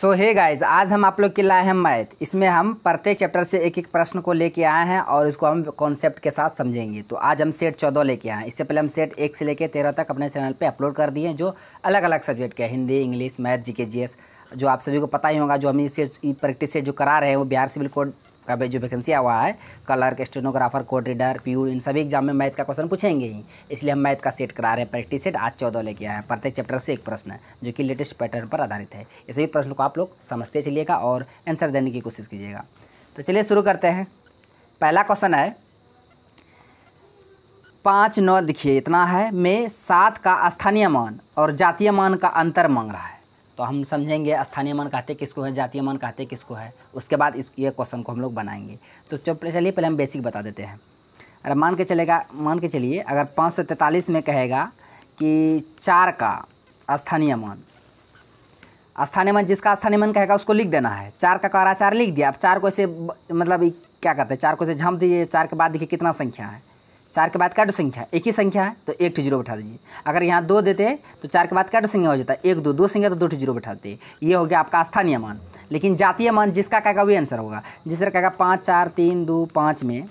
सो hey guys आज हम आप लोग के लाए हैं मैथ इसमें हम प्रत्येक चैप्टर से एक एक प्रश्न को लेके आए हैं और इसको हम कॉन्सेप्ट के साथ समझेंगे तो आज हम सेट चौदह लेके आए हैं इससे पहले हम सेट एक से लेके तेरह तक अपने चैनल पे अपलोड कर दिए हैं जो अलग अलग सब्जेक्ट के हिंदी इंग्लिश मैथ जी के जो आप सभी को पता ही होगा जो हम ये प्रैक्टिस सेट जो करा रहे हैं वो बिहार सिविल कोड का जो वैकेंसी हुआ है कलर्क स्टेनोग्राफर कोड रीडर प्यू इन सभी एग्जाम में मैथ का क्वेश्चन पूछेंगे ही इसलिए हम मैथ का सेट करा रहे हैं प्रैक्टिस सेट आज चौदह लेके आए हैं प्रत्येक चैप्टर से एक प्रश्न है जो कि लेटेस्ट पैटर्न पर आधारित है ये सभी प्रश्न को आप लोग समझते चलिएगा और आंसर देने की कोशिश कीजिएगा तो चलिए शुरू करते हैं पहला क्वेश्चन है पाँच नौ देखिए इतना है मैं सात का स्थानीय मान और जातीय मान का अंतर मांग रहा है तो हम समझेंगे स्थानीय मन कहते किसको है जातीय मन कहते किसको है उसके बाद इस ये क्वेश्चन को हम लोग बनाएंगे तो चलिए पहले हम बेसिक बता देते हैं अगर मान के चलेगा मान के चलिए अगर पाँच सौ तैंतालीस में कहेगा कि चार का स्थानीय मन स्थानीय मन जिसका स्थानीय मन कहेगा उसको लिख देना है चार का कारा लिख दिया अब चार को ऐसे मतलब क्या कहते हैं चार को ऐसे झाँप दिए चार के बाद देखिए कितना संख्या है चार के बाद का टू संख्या एक ही संख्या है तो एक टू जीरो बैठा दीजिए अगर यहाँ दो देते तो चार के बाद का टू संख्या हो जाता है एक दो दो संख्या तो दो टू जीरो बैठा देते ये हो गया आपका स्थानीय मान लेकिन जातीय मान जिसका कहेगा वही आंसर होगा जिसका कहेगा पाँच चार तीन दो पाँच में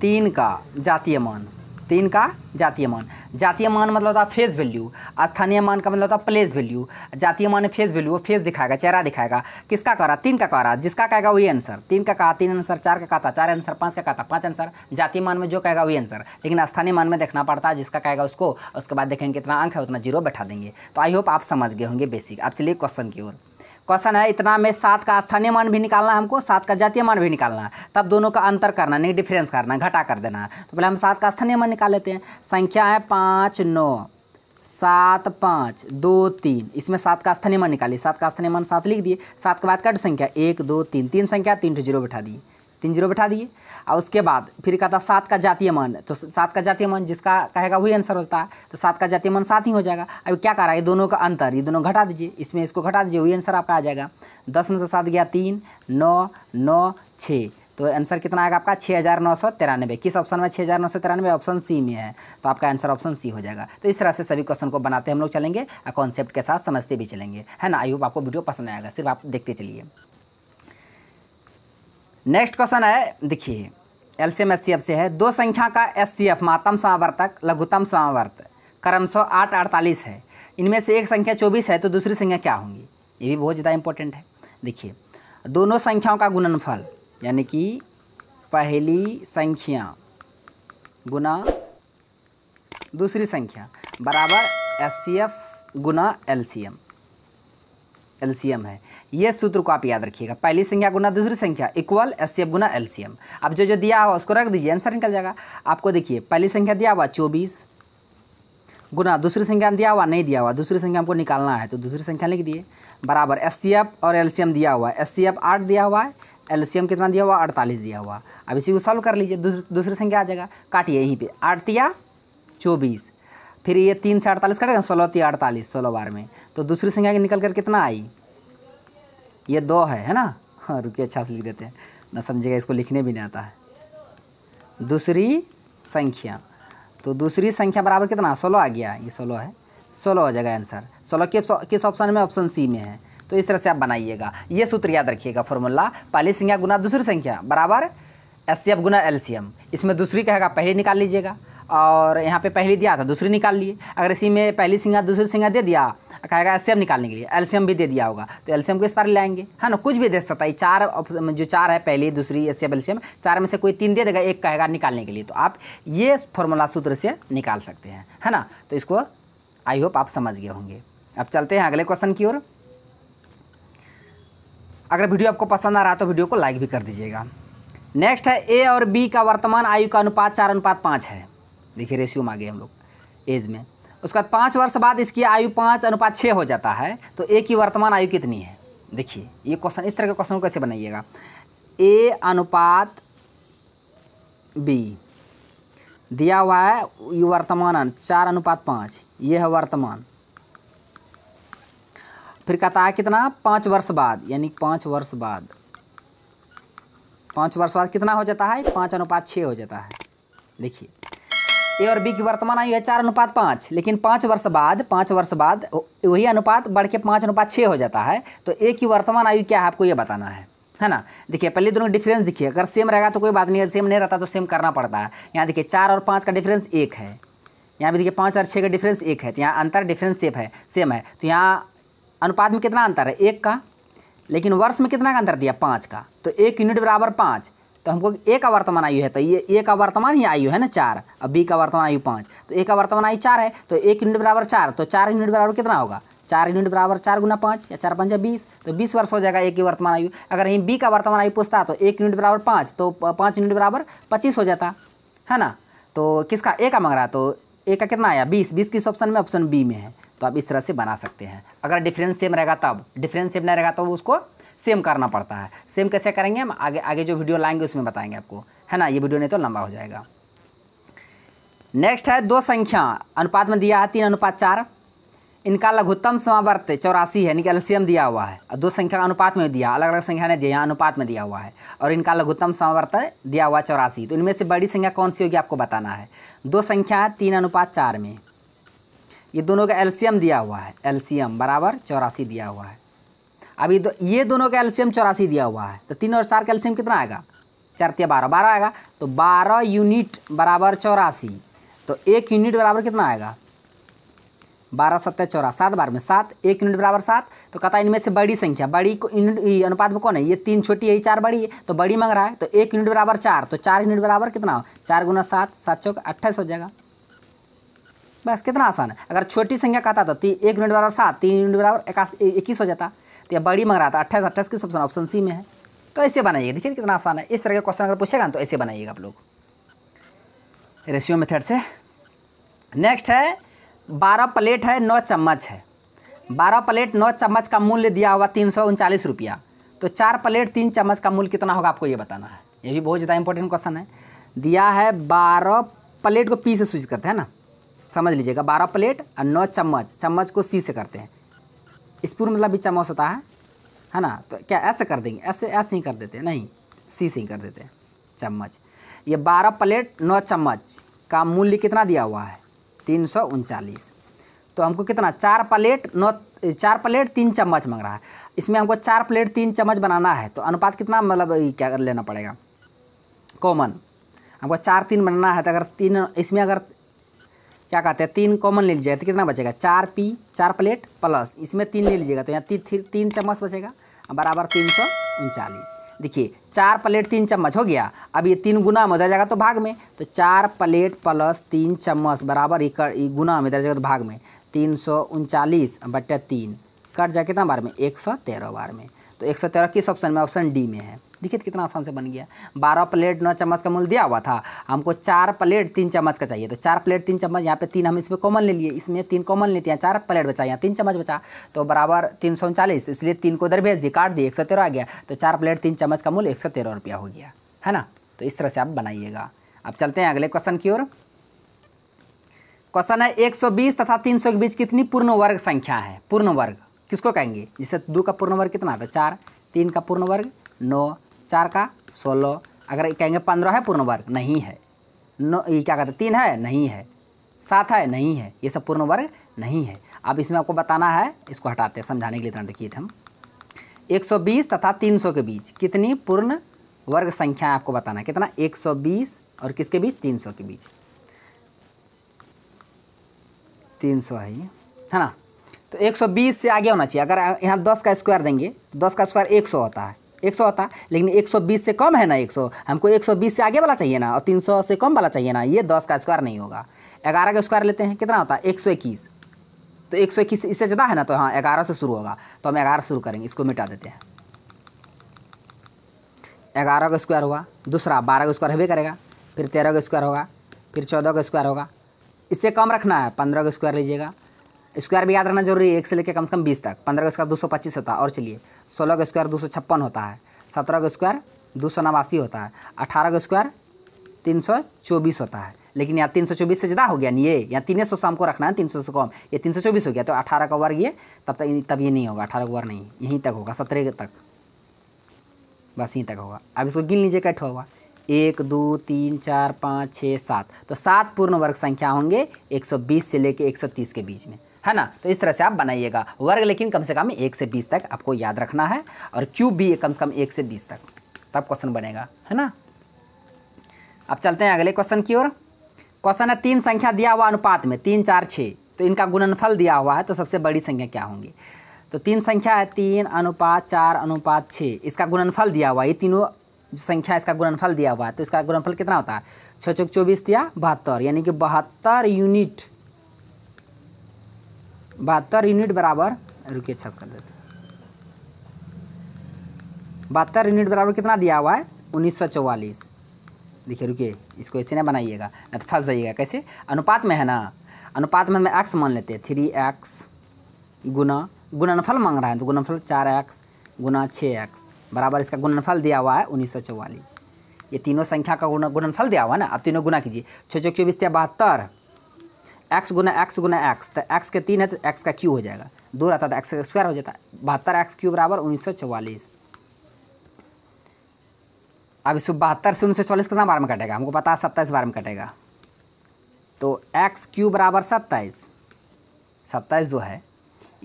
तीन का जातीय मान तो इनका जातीय मान जातीय मान मतलब होता है फेस वैल्यू स्थानीय मान का मतलब होता है प्लेस वैल्यू जातीय मान फेस वैल्यू फेस दिखाएगा चेहरा दिखाएगा किसका कह रहा तीन का कह रहा जिसका कहेगा वही आंसर तीन का कहा तीन आंसर चार का कहता चार आंसर पाँच का कहा था पाँच आंसर जातीय मान में जो कहेगा वही आंसर लेकिन स्थानीय मान में देखना पड़ता है जिसका कहेगा उसको उसके बाद देखेंगे कितना अंक है उतना जीरो बैठा देंगे तो आई होप आप समझ गए होंगे बेसिक आप चलिए क्वेश्चन की ओर क्वेश्चन है इतना में सात का स्थानीय मान भी निकालना हमको सात का जातीय मान भी निकालना तब दोनों का अंतर करना नहीं डिफरेंस करना घटा कर देना है तो पहले हम सात का स्थानीय मान निकाल लेते हैं संख्या है पाँच नौ सात पाँच दो तीन इसमें सात का स्थानीय मान निकालिए सात का स्थानीय मान सात लिख दिए सात के बाद कट संख्या एक दो तीन तीन संख्या तीन टू जीरो बैठा दिए तीन जीरो बैठा दिए और उसके बाद फिर कहता सात का जातीय मन तो सात का जातीय मन जिसका कहेगा वही आंसर होता है तो सात का जातीय मन सात ही हो जाएगा अब क्या कह रहा है ये दोनों का अंतर ये दोनों घटा दीजिए इसमें इसको घटा दीजिए वही आंसर आपका आ जाएगा दस में से सात गया तीन नौ नौ छः तो आंसर कितना आएगा आपका छः हज़ार नौ सौ तिरानवे किस ऑप्शन में छः हज़ार नौ सौ तिरानवे ऑप्शन सी में है तो आपका आंसर ऑप्शन सी हो जाएगा तो इस तरह से सभी क्वेश्चन को बनाते हम लोग चलेंगे और कॉन्सेप्ट के साथ समझते भी चलेंगे है ना आई होप आपको वीडियो पसंद आएगा सिर्फ आप देखते चलिए नेक्स्ट क्वेश्चन है देखिए एलसीएम एफ से है दो संख्या का एस सी एफ मातम समावर्तक लघुतम समावर्त सौ आठ अड़तालीस है इनमें से एक संख्या चौबीस है तो दूसरी संख्या क्या होंगी ये भी बहुत ज़्यादा इंपॉर्टेंट है देखिए दोनों संख्याओं का गुणनफल यानी कि पहली संख्या गुना दूसरी संख्या बराबर एस सी एफ गुना एल सी एम एलसीएम है ये सूत्र को आप याद रखिएगा पहली संख्या गुना दूसरी संख्या इक्वल एस सी एफ गुना एम अब जो जो दिया हुआ उसको रख दीजिए आंसर निकल जाएगा आपको देखिए पहली संख्या दिया हुआ चौबीस गुना दूसरी संख्या दिया हुआ नहीं दिया हुआ दूसरी संख्या हमको निकालना है तो दूसरी संख्या लिख दिए बराबर एस सी एफ और एल सी एम दिया हुआ है एस सी एफ आठ दिया हुआ है एल सी एम कितना दिया हुआ अड़तालीस दिया हुआ अब इसी को सॉल्व कर लीजिए दूसरी संख्या आ जाएगा काटिए यहीं पर आठ दिया चौबीस फिर ये तीन से अड़तालीस कटेगा सोलह ती अड़तालीस सोलह बार में तो दूसरी संख्या की निकल कर कितना आई ये दो है है ना हाँ रुकिए अच्छा से लिख देते हैं ना समझेगा इसको लिखने भी नहीं आता है दूसरी संख्या तो दूसरी संख्या बराबर कितना सोलह आ गया ये सोलह है सोलह हो जाएगा आंसर सोलह किस ऑप्शन में ऑप्शन सी में है तो इस तरह से आप बनाइएगा ये सूत्र याद रखिएगा फॉर्मूला पहली संख्या गुना दूसरी संख्या बराबर एस सी एफ गुना एल सी एम इसमें दूसरी कहेगा पहले निकाल लीजिएगा और यहाँ पे पहली दिया था दूसरी निकाल लिए अगर इसी में पहली सिंगा दूसरी सिंगा दे दिया कहेगा एल्शियम निकालने के लिए एल्शियम भी दे दिया होगा तो एल्शियम को इस बार लाएंगे है हाँ ना कुछ भी दे सकता है चार जो चार है पहली दूसरी एशियम एल्शियम चार में से कोई तीन दे देगा एक कहेगा निकालने के लिए तो आप ये फॉर्मूला सूत्र से निकाल सकते हैं है ना तो इसको आई होप आप समझ गए होंगे अब चलते हैं अगले क्वेश्चन की ओर अगर वीडियो आपको पसंद आ रहा तो वीडियो को लाइक भी कर दीजिएगा नेक्स्ट है ए और बी का वर्तमान आयु का अनुपात चार अनुपात पाँच है देखिए रेशियो मांगे हम लोग एज में उसके बाद पाँच वर्ष बाद इसकी आयु पाँच अनुपात छः हो जाता है तो ए की वर्तमान आयु कितनी है देखिए ये क्वेश्चन इस तरह के क्वेश्चन को कैसे बनाइएगा ए अनुपात बी दिया हुआ है ये वर्तमान चार अनुपात पाँच ये है वर्तमान फिर कहता है कितना पाँच वर्ष बाद यानी पाँच वर्ष बाद पाँच वर्ष बाद कितना हो जाता है पाँच अनुपात छः हो जाता है देखिए ए और बी की वर्तमान आयु है चार अनुपात पाँच लेकिन पाँच वर्ष बाद पाँच वर्ष बाद वही अनुपात बढ़ के पाँच अनुपात छः हो जाता है तो ए की वर्तमान आयु क्या है आपको ये बताना है है ना देखिए पहले दोनों डिफरेंस देखिए अगर सेम रहेगा तो कोई बात नहीं है सेम नहीं रहता तो सेम करना पड़ता है यहाँ देखिए चार और पाँच का डिफरेंस एक है यहाँ भी देखिए पाँच और छः का डिफरेंस एक है तो यहाँ अंतर डिफरेंस सेम है सेम है तो यहाँ अनुपात में कितना अंतर है एक का लेकिन वर्ष में कितना का अंतर दिया पाँच का तो एक यूनिट बराबर पाँच तो हमको ए का वर्तमान आयु है तो ये ए का वर्तमान ही आयु है ना चार और बी का वर्तमान आयु पाँच तो ए का वर्तमान आयु चार है तो एक यूनिट बराबर चार तो चार यूनिट बराबर कितना होगा चार यूनिट बराबर चार गुना पाँच या चार पंजा बीस तो बीस वर्ष हो जाएगा ए की वर्तमान आयु अगर यहीं बी का वर्तमान आयु पूछता तो एक यूनिट बराबर पाँच तो पाँच यूनिट बराबर पच्चीस हो जाता है ना तो किसका ए का मंग रहा तो ए का कितना आया बीस बीस किस ऑप्शन में ऑप्शन बी में है तो आप इस तरह से बना सकते हैं अगर डिफरेंस सेम रहेगा तब डिफरेंस सेम नहीं रहेगा तो उसको सेम करना पड़ता है सेम कैसे करेंगे हम आगे आगे जो वीडियो लाएंगे उसमें बताएंगे आपको है ना ये वीडियो नहीं तो लंबा हो जाएगा नेक्स्ट है दो संख्या अनुपात में दिया है तीन अनुपात चार इनका लघुत्तम समावर्त चौरासी है यानी कि दिया हुआ है और दो संख्या अनुपात में दिया अलग अलग संख्या ने दिया यहाँ अनुपात में दिया हुआ है और इनका लघुत्तम समावर्त दिया हुआ चौरासी तो इनमें से बड़ी संख्या कौन सी होगी आपको बताना है दो संख्या है तीन अनुपात चार में ये दोनों का एल्शियम दिया हुआ है एल्सियम बराबर चौरासी दिया हुआ है अभी दो, तो ये दोनों का एल्शियम चौरासी दिया हुआ है तो तीन और चार का एल्शियम कितना आएगा चार तिया बारह बारह आएगा तो बारह यूनिट बराबर चौरासी तो एक यूनिट बराबर कितना आएगा बारह सत्तर चौरा सात बार में सात एक यूनिट बराबर सात तो कहता है इनमें से बड़ी संख्या बड़ी को यूनिट अनुपात में कौन है ये तीन छोटी है चार बड़ी है तो बड़ी मंग रहा है तो एक यूनिट बराबर चार तो चार यूनिट बराबर कितना हो चार गुना सात सात चौक अट्ठाईस हो जाएगा बस कितना आसान है अगर छोटी संख्या कहता तो ती, एक यूनिट बराबर सात तीन यूनिट बराबर इक्कीस हो जाता तो यह बड़ी मांग रहा था अट्ठाईस अट्ठाईस किस ऑप्शन ऑप्शन सी में है तो ऐसे बनाइएगा देखिए कितना आसान है इस तरह का क्वेश्चन अगर पूछेगा ना तो ऐसे बनाइएगा आप लोग रेशियो मेथड से नेक्स्ट है बारह प्लेट है नौ चम्मच है बारह प्लेट नौ चम्मच का मूल्य दिया हुआ तीन सौ उनचालीस रुपया तो चार प्लेट तीन चम्मच का मूल्य कितना होगा आपको ये बताना है ये भी बहुत ज़्यादा इंपॉर्टेंट क्वेश्चन है दिया है बारह प्लेट को पी से सूचित करते हैं ना समझ लीजिएगा बारह प्लेट और नौ चम्मच चम्मच को सी से करते हैं स्पूर मतलब भी चम्मच होता है है ना तो क्या ऐसे कर देंगे ऐसे ऐसे ही कर देते नहीं सी से ही कर देते चम्मच ये बारह प्लेट नौ चम्मच का मूल्य कितना दिया हुआ है तीन सौ उनचालीस तो हमको कितना चार प्लेट नौ चार प्लेट तीन चम्मच मांग रहा है इसमें हमको चार प्लेट तीन चम्मच बनाना है तो अनुपात कितना मतलब क्या लेना पड़ेगा कॉमन हमको चार तीन बनाना है तो अगर तीन इसमें अगर क्या कहते हैं तीन कॉमन ले लीजिएगा तो कितना बचेगा चार पी चार प्लेट प्लस इसमें तीन ले लीजिएगा तो यहाँ ती, ती, तीन चम्मच बचेगा बराबर तीन सौ उनचालीस देखिए चार प्लेट तीन चम्मच हो गया अब ये तीन गुना में उधर जाएगा तो भाग में तो चार प्लेट प्लस तीन चम्मच बराबर एक गुना में इधर जाएगा तो भाग में तीन सौ उनचालीस बटे तीन कट जाए कितना बार में एक सौ तेरह बार में तो एक सौ तेरह किस ऑप्शन में ऑप्शन डी में है देखिए तो कितना आसान से बन गया बारह प्लेट नौ चम्मच का मूल दिया हुआ था हमको चार प्लेट तीन चम्मच का चाहिए तो चार प्लेट तीन चम्मच यहाँ पे तीन हम इसमें कॉमन ले लिए इसमें तीन कॉमन लेते हैं चार प्लेट बचा यहाँ तीन चम्मच बचा तो बराबर तीन सौ उनचालीस तो इसलिए तीन को उधर भेज दिए काट दिए एक सौ तेरह आ गया तो चार प्लेट तीन चम्मच का मूल एक सौ तेरह रुपया हो गया है ना तो इस तरह से आप बनाइएगा अब चलते हैं अगले क्वेश्चन की ओर क्वेश्चन है 120 तथा 300 के बीच कितनी पूर्ण वर्ग संख्या है पूर्ण वर्ग किसको कहेंगे जिससे दो का पूर्ण वर्ग कितना आता है चार तीन का पूर्ण वर्ग नौ चार का सोलह अगर कहेंगे पंद्रह है पूर्ण वर्ग नहीं है नौ ये क्या कहते हैं तीन है नहीं है सात है नहीं है ये सब पूर्ण वर्ग नहीं है अब इसमें आपको बताना है इसको हटाते हैं समझाने के लिए इतना देखिए हम 120 तथा 300 के बीच कितनी पूर्ण वर्ग संख्या आपको बताना है कितना 120 और किसके बीच 300 के बीच 300 है ये है ना तो 120 से आगे होना चाहिए अगर यहाँ 10 का स्क्वायर देंगे तो का स्क्वायर सौ होता है एक सौ होता लेकिन एक सौ बीस से कम है ना एक सौ हमको एक सौ बीस से आगे वाला चाहिए ना और तीन सौ से कम वाला चाहिए ना ये दस का स्क्वायर नहीं होगा ग्यारह का स्क्वायर लेते हैं कितना होता है एक सौ इक्कीस तो एक सौ इक्कीस इससे ज़्यादा है ना तो हाँ ग्यारह से शुरू होगा तो हम ग्यारह शुरू करेंगे इसको मिटा देते हैं ग्यारह का स्क्वायर हुआ दूसरा बारह का स्क्वायर हमें करेगा फिर तेरह का स्क्वायर होगा फिर चौदह का स्क्वायर होगा इससे कम रखना है पंद्रह का स्क्वायर लीजिएगा स्क्वायर भी याद रहना जरूरी है एक से लेकर कम से कम बीस तक पंद्रह का स्क्वायर दो सौ पच्चीस होता है और चलिए सोलह का स्क्वायर दो सौ छप्पन होता है सत्रह का स्क्वायर दो सौ नवासी होता है अठारह का स्क्वायर तीन सौ चौबीस होता है लेकिन यहाँ तीन सौ चौबीस से ज़्यादा हो गया नहीं ये यहाँ तीन सौ से हमको रखना है तीन सौ से कम ये तीन सौ चौबीस हो गया तो अठारह का वर्ग ये तब तक तब ये नहीं होगा अठारह का वर्ग नहीं यहीं तक होगा सत्रह तक बस यहीं तक होगा अब इसको गिन लीजिए कैठ होगा एक दो तीन चार पाँच छः सात तो सात पूर्ण वर्ग संख्या होंगे बीस से सौ तीस के बीच में है ना तो इस तरह से आप बनाइएगा वर्ग लेकिन कम से कम एक से बीस तक आपको याद रखना है और क्यूब भी कम से कम एक से बीस तक तब तो क्वेश्चन बनेगा है ना अब चलते हैं अगले क्वेश्चन की ओर क्वेश्चन है तीन संख्या दिया हुआ अनुपात में तीन चार छः तो इनका गुणनफल दिया हुआ है तो सबसे बड़ी संख्या क्या होंगी तो तीन संख्या है तीन अनुपात चार अनुपात छः इसका गुणनफल दिया हुआ है ये तीनों जो संख्या इसका गुणनफल दिया हुआ है तो इसका गुणनफल कितना होता है छः चौक चौबीस दिया बहत्तर यानी कि बहत्तर यूनिट बहत्तर यूनिट बराबर रुकिए अच्छा कर देते बहत्तर यूनिट बराबर कितना दिया हुआ है उन्नीस देखिए रुकिए इसको ऐसे ना बनाइएगा न तो फंस जाइएगा कैसे अनुपात में है ना अनुपात में हम एक्स मान लेते हैं थ्री एक्स गुना गुणनफल मांग रहा है तो गुणनफल चार एक्स गुना छः एक्स बराबर इसका गुणनफल दिया हुआ है उन्नीस ये तीनों संख्या का गुणनफल दिया हुआ है ना अब तीनों गुना कीजिए छः चौ चौबीस या बहत्तर एक्स गुना एक्स गुना एक्स तो एक्स के तीन है तो एक्स का क्यू हो जाएगा दो रहता तो एक्स का स्क्वायर हो जाता बहत्तर एक्स क्यू बराबर उन्नीस सौ चौवालीस अब इसको बहत्तर से उन्नीस सौ चौवालीस कितना बार में कटेगा हमको पता है सत्ताईस बार में कटेगा तो एक्स क्यू बराबर सत्ताईस सत्ताईस जो है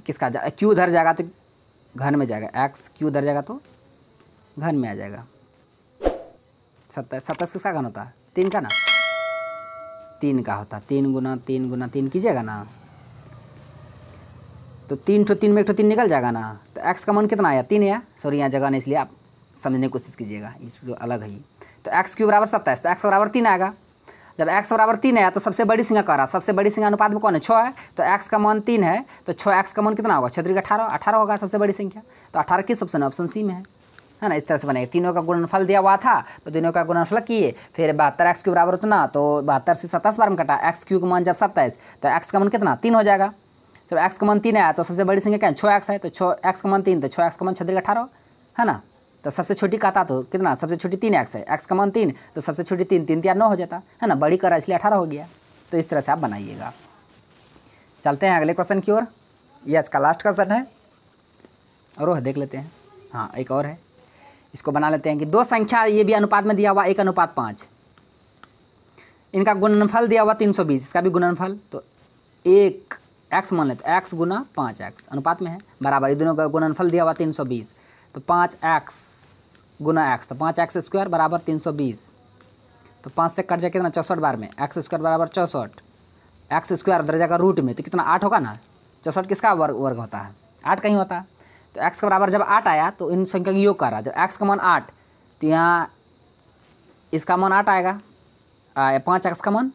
किसका जा क्यू धर जाएगा तो घन में जाएगा एक्स क्यू धर जाएगा तो घन में आ जाएगा सत्ताईस सत्ताईस किसका घन होता है तीन का ना तीन का होता तीन गुना तीन गुना तीन कीजिएगा ना तो तीन ठो तीन में एक ठो तीन निकल जाएगा ना तो एक्स का मान कितना आया तीन आया सॉरी यहाँ जगह नहीं इसलिए आप समझने की कोशिश कीजिएगा इस जो अलग है तो एक्स क्यू बराबर सत्ताईस तो एक्स बराबर तीन आएगा जब एक्स बराबर तीन आया तो सबसे बड़ी सिंगा कह रहा सबसे बड़ी सिंगा अनुपात में कौन है छः है तो एक्स का मान तीन है तो छः एक्स का मान कितना होगा छत्री का अठारह अठारह होगा सबसे बड़ी संख्या तो अठारह किस ऑप्शन है ऑप्शन सी में है है ना इस तरह से बनेगा तीनों का गुणनफल दिया हुआ था तो तीनों का गुणनफल किए फिर बहत्तर एक्स के बराबर उतना तो बहत्तर से सत्ताईस बार में कटा एक्स क्यू का मान जब सत्ताईस तो एक्स का मान कितना तीन हो जाएगा जब एक्स का मान तीन आया तो सबसे बड़ी संख्या क्या है छः एक्स है तो छो एक्स का मान तीन तो छः एक्स का मान छत्तीस अठारह है ना तो सबसे छोटी कहता तो कितना सबसे छोटी तीन एक्स है एक्स का मान तीन तो सबसे छोटी तीन तीन तीन नौ हो जाता है ना बड़ी करा इसलिए अठारह हो गया तो इस तरह से आप बनाइएगा चलते हैं अगले क्वेश्चन की ओर ये आज का लास्ट क्वेश्चन है और वह देख लेते हैं हाँ एक और है इसको बना लेते हैं कि दो संख्या ये भी अनुपात में दिया हुआ एक अनुपात पाँच इनका गुणनफल दिया हुआ तीन सौ बीस इसका भी गुणनफल तो एक एक्स मान लेते एक्स गुना पाँच एक्स अनुपात में है बराबर ये दोनों का गुणनफल दिया हुआ तीन सौ बीस तो पाँच एक्स गुना एक्स तो पाँच एक्स स्क्वायर बराबर तीन सौ बीस तो पाँच से कट जाए कितना चौंसठ बार में एक्स स्क्वायर बराबर चौंसठ एक्स स्क्वायर दर्जा का रूट में तो कितना आठ होगा ना चौंसठ किसका वर्ग वर्ग होता है आठ कहीं होता है तो एक्स का बराबर जब आठ आया तो इन संख्या का योग कर रहा जब एक्स का मन आठ तो यहाँ इसका मन आठ आएगा पाँच एक्स का मन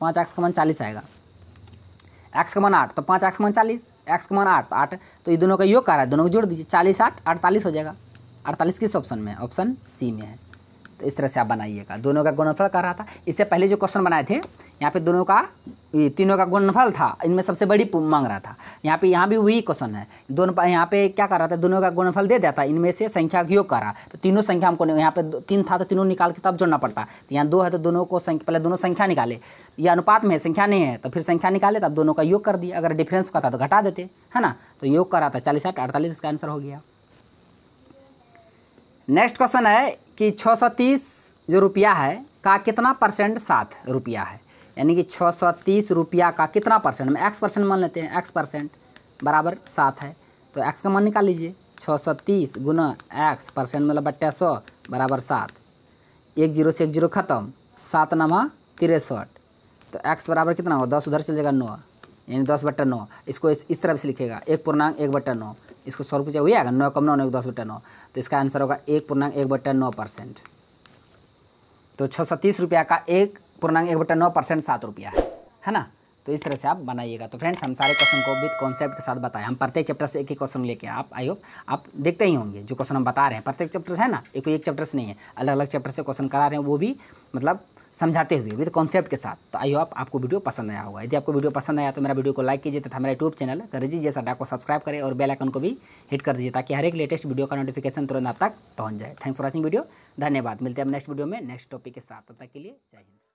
पाँच एक्स का मन चालीस आएगा एक्स का मन आठ तो पाँच एक्स का मन चालीस एक्स का मन आठ तो आठ तो ये दोनों का योग कर रहा है दोनों को जोड़ दीजिए चालीस आठ अड़तालीस हो जाएगा अड़तालीस किस ऑप्शन में ऑप्शन सी में है तो इस तरह से आप बनाइएगा दोनों का गुणनफल कर रहा था इससे पहले जो क्वेश्चन बनाए थे यहाँ पे दोनों का तीनों का गुणनफल था इनमें सबसे बड़ी मांग रहा था यहाँ पे यहाँ भी वही क्वेश्चन है दोनों यहाँ पे क्या कर रहा था दोनों का गुणनफल दे दिया था इनमें से संख्या का योग कर रहा तो तीनों संख्या हमको यहाँ पे तीन था तो तीनों निकाल के तब जोड़ना पड़ता तो यहाँ दो है तो दोनों को पहले दोनों संख्या निकाले ये अनुपात में है संख्या नहीं है तो फिर संख्या निकाले तब दोनों का योग कर दिया अगर डिफ्रेंस का था तो घटा देते है ना तो योग कर रहा था चालीस आठ अड़तालीस इसका आंसर हो गया नेक्स्ट क्वेश्चन है कि 630 जो रुपया है का कितना परसेंट सात रुपया है यानी कि 630 रुपया का कितना परसेंट हम एक्स परसेंट मान लेते हैं एक्स परसेंट बराबर सात है तो एक्स का मान निकाल लीजिए 630 गुना एक्स परसेंट मतलब बट्टे सौ बराबर सात एक जीरो से एक जीरो खत्म सात नमा तिरसठ तो एक्स बराबर कितना होगा दस उधर चल जाएगा नौ यानी दस बट्टा नौ इसको इस, इस तरह से लिखेगा एक पूर्णांक एक बट्टा नौ इसको सौ रुपये हुई आएगा नौ कम नौ नौ दस बट्टा नौ तो इसका आंसर होगा एक पूर्णांक एक बट्टा नौ परसेंट तो छः सौ तीस रुपया का एक पूर्णांक एक बट्टा नौ परसेंट सात रुपया है है ना तो इस तरह से आप बनाइएगा तो फ्रेंड्स हम सारे क्वेश्चन को विद कॉन्सेप्ट के साथ बताएं हम प्रत्येक चैप्टर से एक ही क्वेश्चन लेके आप आई होप आप देखते ही होंगे जो क्वेश्चन हम बता रहे हैं प्रत्येक चैप्टर से है ना एक एक चैप्टर से नहीं है अलग अलग चैप्टर से क्वेश्चन करा रहे हैं वो भी मतलब समझाते हुए विद कॉन्सेप्ट के साथ तो आई होप आपको वीडियो पसंद आया होगा यदि आपको वीडियो पसंद आया तो मेरा वीडियो को लाइक कीजिए तथा मेरा यूट्यूब चैनल दीजिए जैसा डा को सब्सक्राइब करें और बेल आइकन को भी हिट कर दीजिए ताकि हर एक लेटेस्ट वीडियो का नोटिफिकेशन तुरंत आप तक पहुंच जाए थैंक्स फॉर वॉचिंग वीडियो धन्यवाद मिलते हैं नेक्स्ट वीडियो में नेक्स्ट टॉपिक के साथ तब तक के लिए जय हिंद